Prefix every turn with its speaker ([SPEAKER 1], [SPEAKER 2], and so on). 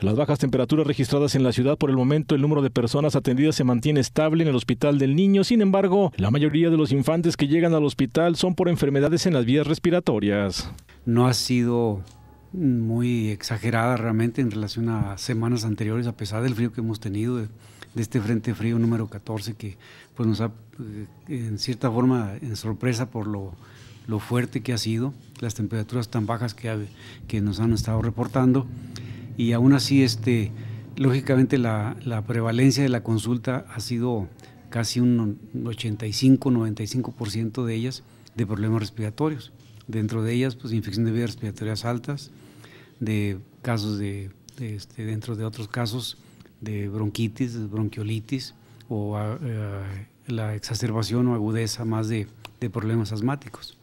[SPEAKER 1] Las bajas temperaturas registradas en la ciudad por el momento, el número de personas atendidas se mantiene estable en el Hospital del Niño. Sin embargo, la mayoría de los infantes que llegan al hospital son por enfermedades en las vías respiratorias. No ha sido
[SPEAKER 2] muy exagerada realmente en relación a semanas anteriores, a pesar del frío que hemos tenido, de, este frente frío número 14, que pues nos ha, eh, en cierta forma, en sorpresa por lo, lo fuerte que ha sido, las temperaturas tan bajas que, que nos han estado reportando y aún así, este, lógicamente, la, prevalencia de la consulta ha sido casi un 85-95% de ellas de problemas respiratorios. Dentro de ellas, pues infección de vías respiratorias altas, de casos de, este, dentro de otros casos de bronquitis, bronquiolitis o ah, eh, la exacerbación o agudeza más de problemas asmáticos.